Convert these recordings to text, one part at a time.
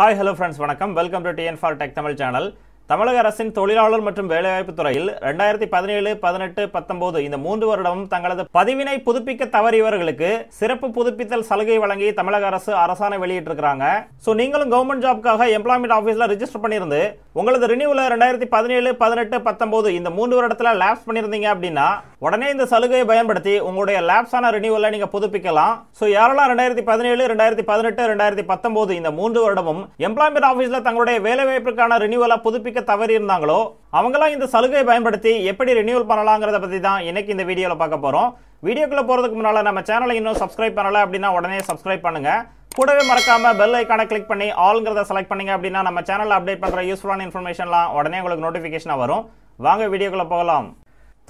hi hello friends வணக்கம் welcome to TN for tech Tamil channel தமிழக அரசின் தொழிலாளர் மற்றும் வேலைவாய்ப்பு துறையில் ரெண்டாயிரத்தி பதினேழு பதினெட்டு பத்தொன்பது இந்த மூன்று வருடமும் தங்களது பதிவினை புதுப்பிக்க தவறியவர்களுக்கு சிறப்பு புதுப்பித்தல் சலுகை வழங்கி தமிழக அரசு அரசாணை வெளியிட்டிருக்கிறாங்க ஸோ நீங்களும் கவர்மெண்ட் ஜாப்க்காக எம்ப்ளாய்மெண்ட் ஆஃபீஸில் ரிஜிஸ்டர் பண்ணியிருந்து உங்களது ரினியூவில் ரெண்டாயிரத்தி பதினேழு பதினெட்டு பத்தொம்போது இந்த மூன்று வருடத்தில் லேப்ஸ் பண்ணியிருந்தீங்க அப்படின்னா உடனே இந்த சலுகையை பயன்படுத்தி உங்களுடைய லேப்ஸான ரினியூவலை நீங்கள் புதுப்பிக்கலாம் ஸோ யாரெல்லாம் ரெண்டாயிரத்தி பதினேழு ரெண்டாயிரத்தி பதினெட்டு ரெண்டாயிரத்தி பத்தொம்போது இந்த மூன்று வருடமும் எம்ப்ளாய்மெண்ட் ஆஃபீஸில் தங்களுடைய வேலைவாய்ப்புக்கான ரினியூவலை புதுப்பிக்க தவறி இருந்தாங்களோ அவங்களாம் இந்த சலுகையை பயன்படுத்தி எப்படி ரினியூவல் பண்ணலாங்கிறத பற்றி தான் இன்னைக்கு இந்த வீடியோவில் பார்க்க போகிறோம் வீடியோக்குள்ளே போகிறதுக்கு முன்னால் நம்ம சேனலை இன்னும் சப்ஸ்கிரைப் பண்ணலை அப்படின்னா உடனே சப்ஸ்கிரைப் பண்ணுங்கள் கூடவே மறக்காம பெல் ஐக்கான கிளிக் பண்ணி ஆல்ங்கிறத செலக்ட் பண்ணீங்க அப்படின்னா நம்ம சேனல் அப்டேட் பண்ற யூஸ்ஃபுல்லான இன்ஃபர்மேஷன்லாம் உடனே உங்களுக்கு நோட்டிபிகேஷனா வரும் வாங்க வீடியோக்குள்ள போகலாம்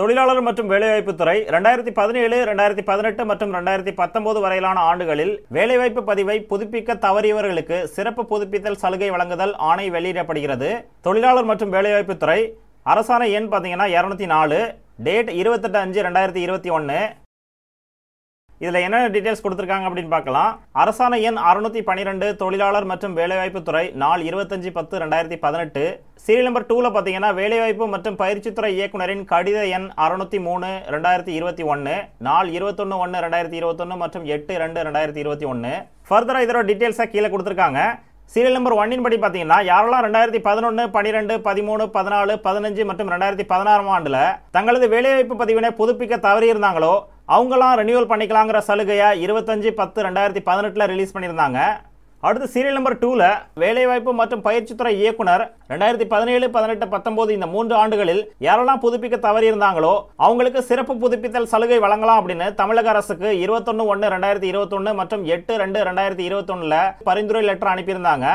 தொழிலாளர் மற்றும் வேலைவாய்ப்பு துறை ரெண்டாயிரத்தி பதினேழு ரெண்டாயிரத்தி பதினெட்டு மற்றும் ரெண்டாயிரத்தி பத்தொன்பது வரையிலான ஆண்டுகளில் வேலைவாய்ப்பு பதிவை புதுப்பிக்க தவறியவர்களுக்கு சிறப்பு புதுப்பித்தல் சலுகை வழங்குதல் ஆணை வெளியிடப்படுகிறது தொழிலாளர் மற்றும் வேலைவாய்ப்பு துறை அரசாணை எண் பார்த்தீங்கன்னா இரநூத்தி நாலு டேட் இருபத்தெட்டு அஞ்சு ரெண்டாயிரத்தி இருபத்தி ஒன்று இதில் என்னென்ன டீட்டெயில்ஸ் கொடுத்துருக்காங்க அப்படின்னு பார்க்கலாம் அரசாணை எண் அறுநூத்தி பன்னிரெண்டு தொழிலாளர் மற்றும் வேலைவாய்ப்பு துறை நாள் இருபத்தஞ்சு பத்து ரெண்டாயிரத்தி பதினெட்டு சீரியல் நம்பர் டூவில் பார்த்தீங்கன்னா வேலைவாய்ப்பு மற்றும் பயிற்சித்துறை இயக்குநரின் கடித எண் அறுநூத்தி மூணு ரெண்டாயிரத்தி இருபத்தி ஒன்று நாள் இருபத்தொன்னு ஒன்று ரெண்டாயிரத்தி இருபத்தொன்று மற்றும் எட்டு ரெண்டு ரெண்டாயிரத்தி இருபத்தி ஒன்று ஃபர்தரா இதோட டீட்டெயில்ஸாக கீழே கொடுத்துருக்காங்க சீரியல் நம்பர் ஒன்னின் படி பார்த்தீங்கன்னா யாரெல்லாம் ரெண்டாயிரத்தி பதினொன்று பன்னிரெண்டு பதிமூணு பதினாலு பதினஞ்சு மற்றும் ரெண்டாயிரத்தி பதினாறாம் ஆண்டில் தங்களது வேலைவாய்ப்பு பதிவினை புதுப்பிக்க தவறியிருந்தாங்களோ அவங்களாம் ரெனியூவல் பண்ணிக்கலாங்கிற சலுகையை இருபத்தஞ்சி பத்து ரெண்டாயிரத்தி பதினெட்டில் ரிலீஸ் பண்ணியிருந்தாங்க அடுத்து சீரியல் நம்பர் டூவில் வேலைவாய்ப்பு மற்றும் பயிற்சித்துறை இயக்குனர் ரெண்டாயிரத்தி பதினேழு பதினெட்டு பத்தொம்போது இந்த மூன்று ஆண்டுகளில் யாரெல்லாம் புதுப்பிக்க தவறியிருந்தாங்களோ அவங்களுக்கு சிறப்பு புதுப்பித்தல் சலுகை வழங்கலாம் அப்படின்னு தமிழக அரசுக்கு இருபத்தொன்னு ஒன்று ரெண்டாயிரத்தி இருபத்தொன்னு மற்றும் எட்டு ரெண்டு ரெண்டாயிரத்தி இருபத்தொன்னில் பரிந்துரை லெட்டர் அனுப்பியிருந்தாங்க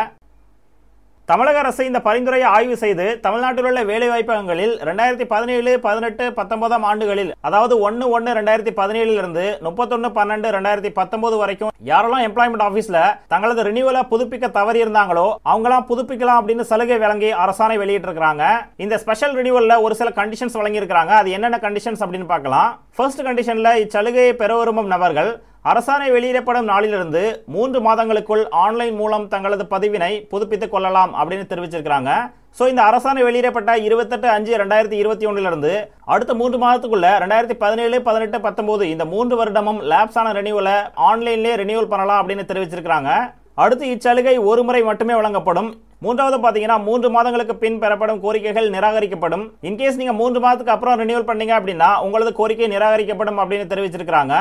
தமிழக அரசு இந்த பரிந்துரையை ஆய்வு செய்து தமிழ்நாட்டில் உள்ள வேலைவாய்ப்பகங்களில் ரெண்டாயிரத்தி பதினேழு பதினெட்டு பத்தொன்பதாம் ஆண்டுகளில் அதாவது ஒன்று ஒன்று ரெண்டாயிரத்தி இருந்து முப்பத்தொன்னு பன்னெண்டு ரெண்டாயிரத்தி பத்தொன்பது வரைக்கும் யாரெல்லாம் எம்ப்ளாய்மெண்ட் ஆஃபீஸில் தங்களது ரினியூவலை புதுப்பிக்க தவறி இருந்தாங்களோ அவங்களாம் புதுப்பிக்கலாம் அப்படின்னு சலுகை வழங்கி அரசாணை வெளியிட்டிருக்கிறாங்க இந்த ஸ்பெஷல் ரினியூவலில் ஒரு சில கண்டிஷன்ஸ் வழங்கியிருக்காங்க அது என்னென்ன கண்டிஷன்ஸ் அப்படின்னு பார்க்கலாம் ஃபர்ஸ்ட் கண்டிஷனில் இச்சலுகையை பெற விரும்பும் நபர்கள் அரசாணை வெளியிடப்படும் நாளிலிருந்து மூன்று மாதங்களுக்குள் ஆன்லைன் மூலம் தங்களது பதிவினை புதுப்பித்துக் கொள்ளலாம் அப்படின்னு தெரிவிச்சிருக்கிறாங்க ஸோ இந்த அரசாணை வெளியிடப்பட்ட இருபத்தெட்டு அஞ்சு ரெண்டாயிரத்தி இருபத்தி ஒன்றிலிருந்து அடுத்த மூன்று மாதத்துக்குள்ள ரெண்டாயிரத்தி பதினேழு பதினெட்டு பத்தொன்பது இந்த மூன்று வருடமும் லேப்ஸான ரெனியூவலை ஆன்லைன்லேயே ரெனியூவல் பண்ணலாம் அப்படின்னு தெரிவிச்சிருக்கிறாங்க அடுத்து இச்சலுகை ஒரு முறை மட்டுமே வழங்கப்படும் மூன்றாவது பார்த்தீங்கன்னா மூன்று மாதங்களுக்கு பின் பெறப்படும் கோரிக்கைகள் நிராகரிக்கப்படும் இன்கேஸ் நீங்கள் மூன்று மாதத்துக்கு அப்புறம் ரினியூவல் பண்ணீங்க அப்படின்னா உங்களது கோரிக்கை நிராகரிக்கப்படும் அப்படின்னு தெரிவிச்சிருக்கிறாங்க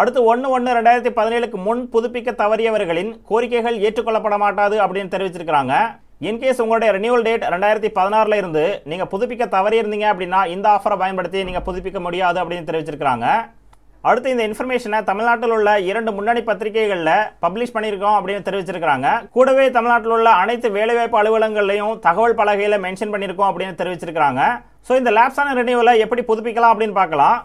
அடுத்து ஒன்று ஒன்று ரெண்டாயிரத்தி பதினேழுக்கு முன் புதுப்பிக்க தவறியவர்களின் கோரிக்கைகள் ஏற்றுக்கொள்ளப்பட மாட்டாது அப்படின்னு தெரிவிச்சிருக்கிறாங்க இன்கேஸ் உங்களுடைய ரினியூவல் டேட் ரெண்டாயிரத்தி பதினாறுல இருந்து நீங்கள் புதுப்பிக்க தவறியிருந்தீங்க அப்படின்னா இந்த ஆஃபரை பயன்படுத்தி நீங்கள் புதுப்பிக்க முடியாது அப்படின்னு தெரிவிச்சிருக்கிறாங்க அடுத்து இந்த இன்ஃபர்மேஷனை தமிழ்நாட்டில் உள்ள இரண்டு முன்னணி பத்திரிகைகளில் பப்ளிஷ் பண்ணியிருக்கோம் அப்படின்னு தெரிவிச்சிருக்கிறாங்க கூடவே தமிழ்நாட்டில் உள்ள அனைத்து வேலைவாய்ப்பு அலுவலகங்கள்லையும் தகவல் பலகையில் மென்ஷன் பண்ணியிருக்கோம் அப்படின்னு தெரிவிச்சிருக்கிறாங்க ஸோ இந்த லேப்ஸான ரெனியூவில் எப்படி புதுப்பிக்கலாம் அப்படின்னு பார்க்கலாம்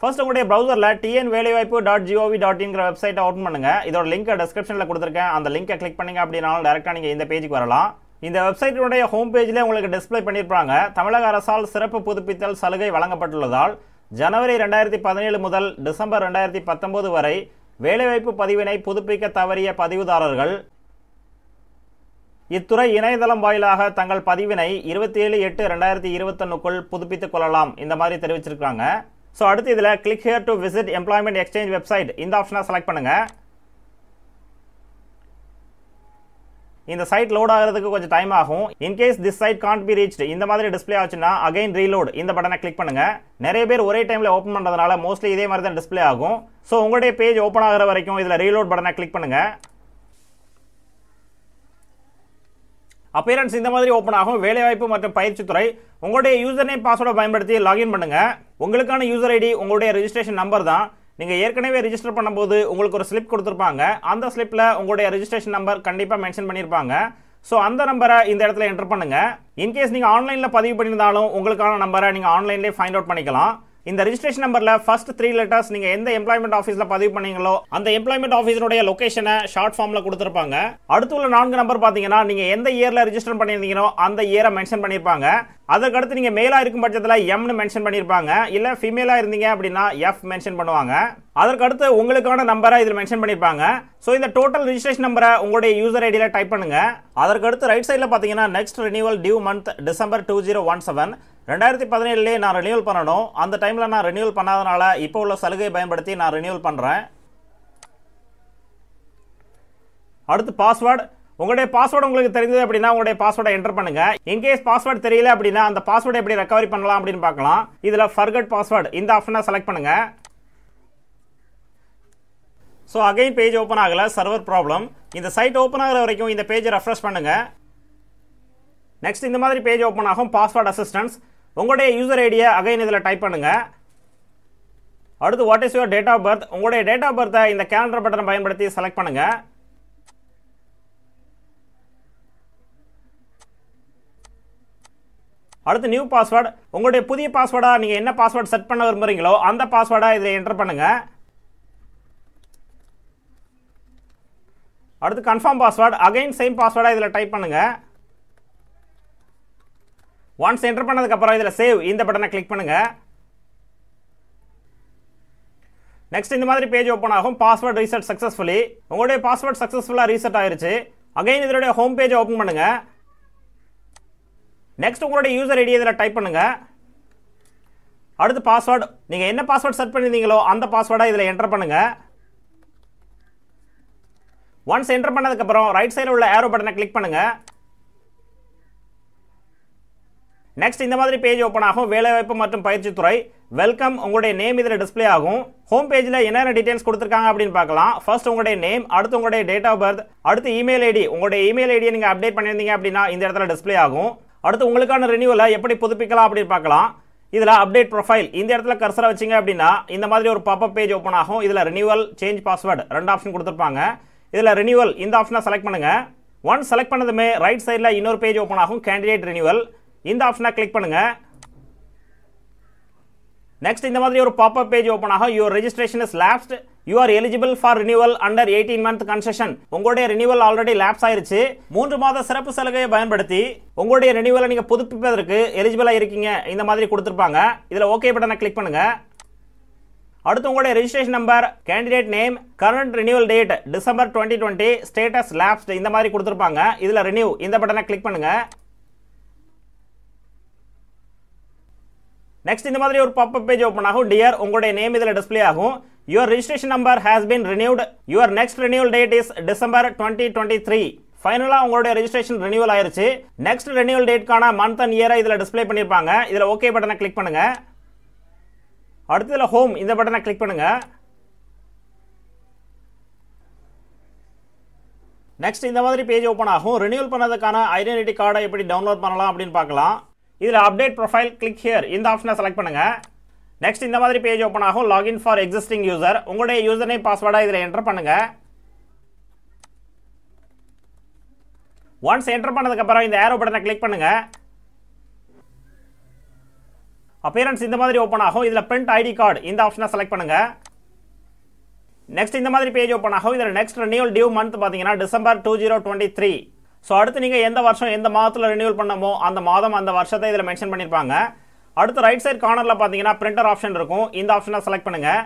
ஃபர்ஸ்ட் உங்களுடைய ப்ரௌசரில் டிஎன் வேலைவாய்ப்பு டாட் ஜிஓவி டாட் இன்கிற வெப்சைட்டை ஓப்பன் பண்ணுங்கள் இதோட லிங்க் டெஸ்கிரிப்ஷனில் கொடுத்துருக்கேன் அந்த லிங்க்கை கிளிக் பண்ணிங்க அப்படின்னாலும் டேரெக்டாக நீங்கள் இந்த பேஜுக்கு வரலாம் இந்த வெப்சைட்டினுடைய ஹோம் பேஜில் உங்களுக்கு டிஸ்பிளே பண்ணியிருப்பாங்க தமிழக அரசால் சிறப்பு புதுப்பித்தல் சலுகை வழங்கப்பட்டுள்ளதால் ஜனவரி ரெண்டாயிரத்தி பதினேழு முதல் டிசம்பர் ரெண்டாயிரத்தி பத்தொம்போது வரை வேலைவாய்ப்பு பதிவினை புதுப்பிக்க தவறிய பதிவுதாரர்கள் இத்துறை இணையதளம் வாயிலாக தங்கள் பதிவினை இருபத்தி ஏழு எட்டு ரெண்டாயிரத்தி இருபத்தொன்னுக்குள் புதுப்பித்துக் கொள்ளலாம் இந்த மாதிரி தெரிவிச்சிருக்காங்க ஸோ அடுத்து இதில் click here to visit employment exchange website இந்த ஆப்ஷனை செலக்ட் பண்ணுங்கள் இந்த சைட் லோட் ஆகிறதுக்கு கொஞ்சம் டைம் ஆகும் in case this site can't be reach இந்த மாதிரி டிஸ்பிளே ஆச்சுன்னா அகைன் ரீலோட் இந்த பட்டனை கிளிக் பண்ணுங்க நிறைய பேர் ஒரே டைமில் ஓப்பன் பண்ணுறதுனால மோஸ்ட்லி இதே மாதிரி தான் டிஸ்பிளே ஆகும் ஸோ உங்களுடைய பேஜ் ஓப்பன் ஆகிற வரைக்கும் இதில் ரீலோட் பட்டனை கிளிக் பண்ணுங்கள் அப்பியரன்ஸ் இந்த மாதிரி ஓப்பன் ஆகும் வேலைவாய்ப்பு மற்றும் பயிற்சித்துறை உங்களுடைய யூசர் நேம் பாஸ்வேர்டை பயன்படுத்தி லாகின் பண்ணுங்கள் உங்களுக்கான யூசர் ஐடி உங்களுடைய ரிஜிஸ்ட்ரேஷன் நம்பர் தான் நீங்கள் ஏற்கனவே ரிஜிஸ்டர் பண்ணும்போது உங்களுக்கு ஒரு ஸ்லிப் கொடுத்துருப்பாங்க அந்த ஸ்லிப்பில் உங்களுடைய ரிஜிஸ்ட்ரேஷன் நம்பர் கண்டிப்பாக மென்ஷன் பண்ணியிருப்பாங்க ஸோ அந்த நம்பரை இந்த இடத்துல என்டர் பண்ணுங்கள் இன்கேஸ் நீங்கள் ஆன்லைனில் பதிவு பண்ணியிருந்தாலும் உங்களுக்கான நம்பரை நீங்கள் ஆன்லைன்லேயே ஃபைண்ட் அவுட் பண்ணிக்கலாம் இந்த ரிஜிஸ்ட்ரேஷன் நம்பரில் ஃபர்ஸ்ட் த்ரீ லெட்டர்ஸ் நீங்கள் எந்த எம்ப்ளாய்மெண்ட் ஆஃபீஸில் பதிவு பண்ணீங்களோ அந்த எம்ப்ளாய்மெண்ட் ஆஃபீஸினுடைய லொக்கேஷனை ஷார்ட் ஃபார்மில் கொடுத்துருப்பாங்க அடுத்து உள்ள நான்கு நம்பர் பார்த்தீங்கன்னா நீங்கள் எந்த இயரில் ரிஜிஸ்டர் பண்ணியிருந்தீங்களோ அந்த இயரை மென்ஷன் பண்ணியிருப்பாங்க அதற்கடுத்து நீங்கள் மேலாக இருக்கும் பட்சத்தில் எம்னு மென்ஷன் பண்ணியிருப்பாங்க இல்லை ஃபீமேலாக இருந்தீங்க அப்படின்னா எஃப் மென்ஷன் பண்ணுவாங்க அதற்கடுத்து உங்களுக்கான நம்பரை இதில் மென்ஷன் பண்ணிருப்பாங்க ஸோ இந்த டோட்டல் ரிஜிஸ்ட்ரேஷன் நம்பரை உங்களுடைய யூசர் ஐடியில் டைப் பண்ணுங்க அதற்கடுத்து ரைட் சைடில் பார்த்தீங்கன்னா next renewal due month December two zero one seven ரெண்டாயிரத்தி பதினேழுலேயே நான் ரெனியூவல் பண்ணணும் அந்த டைமில் நான் ரெனியூவல் பண்ணாதனால இப்போ உள்ள சலுகையை பயன்படுத்தி நான் ரெனியூவல் பண்ணுறேன் அடுத்து பாஸ்வேர்டு உங்களுடைய பாஸ்வேர்டு உங்களுக்கு தெரிஞ்சது அப்படின்னா உங்களுடைய பாஸ்வேர்டை என்டர் பண்ணுங்க இன்கேஸ் பாஸ்வேர்டு தெரியல அப்படின்னா அந்த பாஸ்வேர்டை எப்படி ரெக்கவரி பண்ணலாம் அப்படின்னு பார்க்கலாம் இதில் ஃபர்கட் பாஸ்வேர்டு இந்த ஆப்ஷனை செலக்ட் பண்ணுங்க ஸோ அகைன் பேஜ் ஓப்பன் ஆகலை சர்வர் ப்ராப்ளம் இந்த சைட் ஓப்பன் ஆகிற வரைக்கும் இந்த பேஜை ரெஃப்ரெஷ் பண்ணுங்கள் நெக்ஸ்ட் இந்த மாதிரி பேஜ் ஓப்பன் ஆகும் பாஸ்வேர்ட் அசிஸ்டன்ஸ் உங்களுடைய யூசர் ஐடியை அகைன் இதில் டைப் பண்ணுங்கள் அடுத்து what is your date of birth உங்களுடைய டேட் ஆஃப் பர்த்தை இந்த கேலண்டர் பட்டனை பயன்படுத்தி செலக்ட் பண்ணுங்கள் அடுத்து நியூ பாஸ்வேர்டு உங்களுடைய புதிய பாஸ்வேர்டாக நீங்கள் என்ன பாஸ்வேர்டு செட் பண்ண விரும்புகிறீங்களோ அந்த பாஸ்வேர்டாக இதில் என்டர் பண்ணுங்கள் அடுத்து கன்ஃபார்ம் பாஸ்வேர்டு அகைன் சேம் பாஸ்வேர்டாக இதில் டைப் பண்ணுங்கள் ஒன்ஸ் என்டர் பண்ணதுக்கப்புறம் இதில் சேவ் இந்த பட்டனை கிளிக் பண்ணுங்கள் நெக்ஸ்ட் இந்த மாதிரி பேஜ் ஓப்பன் ஆகும் பாஸ்வேர்ட் ரீசெட் சக்ஸஸ்ஃபுல்லி உங்களுடைய பாஸ்வேர்ட் சக்ஸஸ்ஃபுல்லாக ரீசெட் ஆயிருச்சு அகைன் இதனுடைய ஹோம் பேஜை ஓப்பன் பண்ணுங்கள் நெக்ஸ்ட் உங்களுடைய யூசர் ஐடி இதில் டைப் பண்ணுங்கள் அடுத்து பாஸ்வேர்டு நீங்கள் என்ன பாஸ்வேர்டு செட் பண்ணியிருந்தீங்களோ அந்த பாஸ்வேர்டை இதில் என்டர் பண்ணுங்கள் ஒன்ஸ் என்டர் பண்ணதுக்கப்புறம் ரைட் சைடில் உள்ள ஏரோ பட்டனை கிளிக் பண்ணுங்கள் நெக்ஸ்ட் இந்த மாதிரி பேஜ் ஓப்பன் ஆகும் வேலைவாய்ப்பு மற்றும் பயிற்சித்துறை வெல்கம் உங்களுடைய நேம் இதில் டிஸ்பிளே ஆகும் ஹோம் பேஜில் என்னென்ன டீடைல்ஸ் கொடுத்துருக்காங்க அப்படின்னு பார்க்கலாம் ஃபர்ஸ்ட் உங்களுடைய நேம் அடுத்து உங்களுடைய டேட் ஆஃப் பர்த் அடுத்து இமெயில் ஐடி உங்களுடைய இமெயில் ஐடியை நீங்கள் அப்டேட் பண்ணியிருந்தீங்க அப்படின்னா இந்த இடத்துல டிஸ்பிளே ஆகும் அடுத்து உங்களுக்கான ரினியூவலை எப்படி புதுப்பிக்கலாம் அப்படின்னு பார்க்கலாம் இதில் அப்டேட் ப்ரொஃபைல் இந்த இடத்துல கர்சரை வச்சிங்க அப்படின்னா இந்த மாதிரி ஒரு பப்பப் பேஜ் ஓப்பன் ஆகும் இதில் ரினியூவல் சேஞ்ச் பாஸ்வேர்டு ரெண்டு ஆப்ஷன் கொடுத்துருப்பாங்க இதில் ரினியூவல் இந்த ஆப்ஷனை செலக்ட் பண்ணுங்கள் ஒன் செலக்ட் பண்ணதுமே ரைட் சைடில் இன்னொரு பேஜ் ஓப்பன் ஆகும் கேண்டிடேட் ரினியூவல் இந்த ஆப்ஷனை கிளிக் பண்ணுங்கள் நெக்ஸ்ட் இந்த மாதிரி ஒரு அப் பேஜ் ஓபன் ஆகும் your registration is lapsed you are eligible for renewal under eighteen month concession உங்களுடைய ரினியூவல் ஆல்ரெடி லேப்ஸ் ஆயிருச்சு மூன்று மாத சிறப்பு சலுகையை பயன்படுத்தி உங்களுடைய ரினியூவலை நீங்கள் புதுப்பிப்பதற்கு எலிஜிபிளாக இருக்கீங்க இந்த மாதிரி கொடுத்துருப்பாங்க இதில் ஓகே பட்டனை கிளிக் பண்ணுங்க அடுத்து உங்களுடைய registration number candidate name current renewal date December twenty twenty status lapsed இந்த மாதிரி கொடுத்துருப்பாங்க இதில் ரினியூ இந்த பட்டனை கிளிக் பண்ணுங்கள் நெக்ஸ்ட் இந்த மாதிரி ஒரு பாப் பேஜ் ஓப்பன் ஆகும் டியர் உங்களுடைய நேம் இதில் டிஸ்பிளே ஆகும் your registration number has been renewed your next renewal date is December twenty twenty three ஃபைனலாக உங்களுடைய ரெஜிஸ்ட்ரேஷன் ரினியூவல் ஆயிருச்சு நெக்ஸ்ட் ரினியூவல் டேட்கான மந்த் அண்ட் இயரை இதில் டிஸ்பிளே பண்ணியிருப்பாங்க இதில் ஓகே பட்டனை கிளிக் பண்ணுங்கள் அடுத்ததில் ஹோம் இந்த பட்டனை கிளிக் பண்ணுங்கள் நெக்ஸ்ட் இந்த மாதிரி பேஜ் ஓப்பன் ஆகும் ரினியூவல் பண்ணதுக்கான ஐடென்டிட்டி கார்டை எப்படி டவுன்லோட் பண்ணலாம் அப்படின்னு பார்க்கலாம் இதில் அப்டேட் ப்ரொஃபைல் கிளிக் ஹியர் இந்த ஆப்ஷனை செலக்ட் பண்ணுங்கள் நெக்ஸ்ட் இந்த மாதிரி பேஜ் ஓப்பன் ஆகும் லாகின் ஃபார் எக்ஸிஸ்டிங் யூசர் உங்களுடைய யூசர் நேம் பாஸ்வேர்டாக இதில் என்டர் பண்ணுங்கள் ஒன்ஸ் என்டர் பண்ணதுக்கப்புறம் இந்த ஏரோ பட்டனை கிளிக் பண்ணுங்கள் அப்பியரன்ஸ் இந்த மாதிரி ஓப்பன் ஆகும் இதில் பிரிண்ட் ஐடி கார்டு இந்த ஆப்ஷனை செலக்ட் பண்ணுங்கள் நெக்ஸ்ட் இந்த மாதிரி பேஜ் ஓப்பன் ஆகும் இதில் நெக்ஸ்ட் ரெனியூல் டியூ மந்த் பார்த்தீங்கன்னா December two zero twenty three so அடுத்து நீங்கள் எந்த வருஷம் எந்த மாதத்தில் ரினியூவல் பண்ணமோ அந்த மாதம் அந்த வருஷத்தை இதில் மென்ஷன் பண்ணியிருப்பாங்க அடுத்து ரைட் சைட் கார்னரில் பார்த்தீங்கன்னா பிரிண்டர் ஆப்ஷன் இருக்கும் இந்த ஆப்ஷனை செலக்ட் பண்ணுங்கள்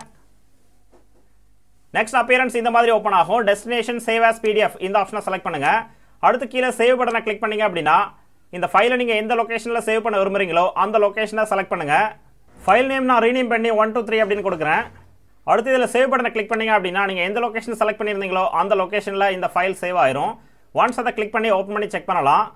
நெக்ஸ்ட் அப்பியரன்ஸ் இந்த மாதிரி ஓப்பன் ஆகும் டெஸ்டினேஷன் சேவ் ஆஸ் பிடிஎஃப் இந்த ஆப்ஷனை செலக்ட் பண்ணுங்கள் அடுத்து கீழே சேவ் பட்டனை கிளிக் பண்ணீங்க அப்படின்னா இந்த ஃபைலை நீங்கள் எந்த லொக்கேஷனில் சேவ் பண்ண விரும்புகிறீங்களோ அந்த லொக்கேஷனை செலக்ட் பண்ணுங்கள் ஃபைல் நேம் நான் ரீநேம் பண்ணி ஒன் டூ த்ரீ அப்படின்னு கொடுக்குறேன் அடுத்து இதில் சேவ் பட்டனை கிளிக் பண்ணீங்க அப்படின்னா நீங்கள் எந்த லொக்கேஷன் செலக்ட் பண்ணியிருந்தீங்களோ அந்த லொக்கேஷனில் இந்த ஃபைல் சேவ் ஆயிரும் ஒன்ஸ் அதை கிளிக் பண்ணி ஓப்பன் பண்ணி செக் பண்ணலாம்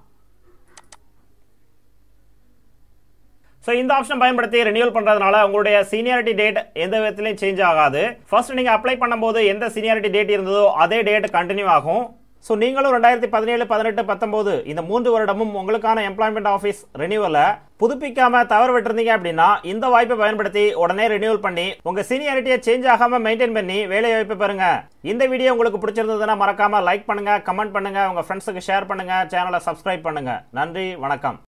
ஸோ இந்த ஆப்ஷன் பயன்படுத்தி ரினியூவல் பண்ணுறதுனால உங்களுடைய சீனியாரிட்டி டேட் எந்த விதத்துலையும் சேஞ்ச் ஆகாது ஃபர்ஸ்ட் நீங்கள் அப்ளை பண்ணும்போது எந்த சீனியாரிட்டி டேட் இருந்ததோ அதே டேட் கண்டினியூ ஆகும் ஸோ நீங்களும் ரெண்டாயிரத்தி பதினேழு பதினெட்டு பத்தொம்போது இந்த மூன்று வருடமும் உங்களுக்கான எம்ப்ளாய்மெண்ட் ஆஃபீஸ் ரினியூவலை புதுப்பிக்காம தவறு விட்டுருந்தீங்க அப்படின்னா இந்த வாய்ப்பை பயன்படுத்தி உடனே ரினியூவல் பண்ணி உங்க சீனியாரிட்டியை சேஞ்ச் ஆகாம மெயின்டைன் பண்ணி வேலை வாய்ப்பு பாருங்க இந்த வீடியோ உங்களுக்கு பிடிச்சிருந்ததுன்னா மறக்காம லைக் பண்ணுங்க கமெண்ட் பண்ணுங்க உங்க ஃப்ரெண்ட்ஸுக்கு ஷேர் பண்ணுங்க சேனலை சப்ஸ்கிரைப் பண்ணுங்க நன்றி வணக்கம்